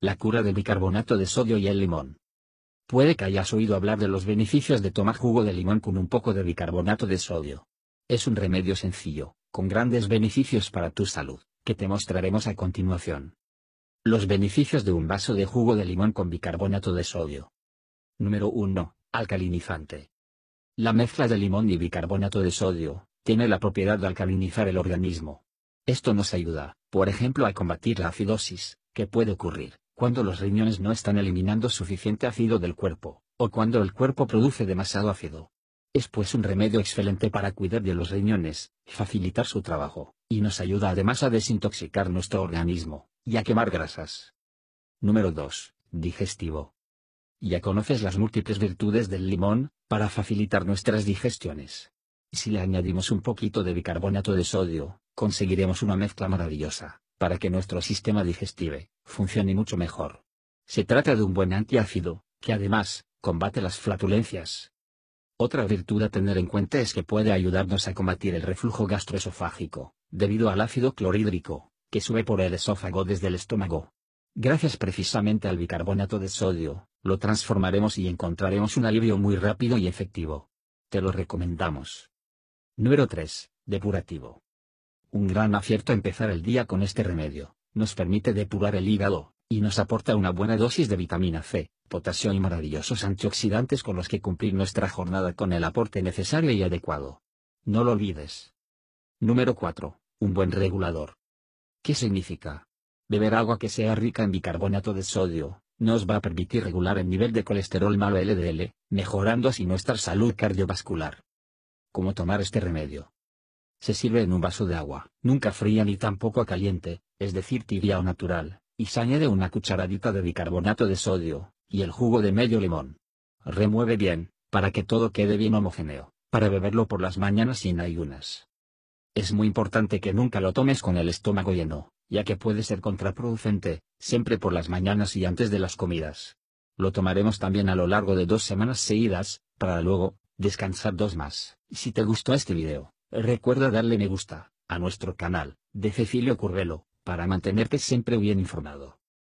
la cura del bicarbonato de sodio y el limón. Puede que hayas oído hablar de los beneficios de tomar jugo de limón con un poco de bicarbonato de sodio. Es un remedio sencillo, con grandes beneficios para tu salud, que te mostraremos a continuación. Los beneficios de un vaso de jugo de limón con bicarbonato de sodio. Número 1. Alcalinizante. La mezcla de limón y bicarbonato de sodio, tiene la propiedad de alcalinizar el organismo. Esto nos ayuda, por ejemplo, a combatir la acidosis, que puede ocurrir cuando los riñones no están eliminando suficiente ácido del cuerpo, o cuando el cuerpo produce demasiado ácido. Es pues un remedio excelente para cuidar de los riñones, facilitar su trabajo, y nos ayuda además a desintoxicar nuestro organismo, y a quemar grasas. Número 2. Digestivo. Ya conoces las múltiples virtudes del limón, para facilitar nuestras digestiones. Si le añadimos un poquito de bicarbonato de sodio, conseguiremos una mezcla maravillosa para que nuestro sistema digestivo, funcione mucho mejor. Se trata de un buen antiácido, que además, combate las flatulencias. Otra virtud a tener en cuenta es que puede ayudarnos a combatir el reflujo gastroesofágico, debido al ácido clorhídrico, que sube por el esófago desde el estómago. Gracias precisamente al bicarbonato de sodio, lo transformaremos y encontraremos un alivio muy rápido y efectivo. Te lo recomendamos. Número 3. Depurativo. Un gran acierto empezar el día con este remedio, nos permite depurar el hígado, y nos aporta una buena dosis de vitamina C, potasio y maravillosos antioxidantes con los que cumplir nuestra jornada con el aporte necesario y adecuado. No lo olvides. Número 4. Un buen regulador. ¿Qué significa? Beber agua que sea rica en bicarbonato de sodio, nos va a permitir regular el nivel de colesterol malo LDL, mejorando así nuestra salud cardiovascular. ¿Cómo tomar este remedio? Se sirve en un vaso de agua, nunca fría ni tampoco caliente, es decir tibia o natural, y se añade una cucharadita de bicarbonato de sodio, y el jugo de medio limón. Remueve bien, para que todo quede bien homogéneo, para beberlo por las mañanas sin ayunas. Es muy importante que nunca lo tomes con el estómago lleno, ya que puede ser contraproducente, siempre por las mañanas y antes de las comidas. Lo tomaremos también a lo largo de dos semanas seguidas, para luego, descansar dos más. Si te gustó este video, Recuerda darle me gusta a nuestro canal de Cecilio Curvelo para mantenerte siempre bien informado.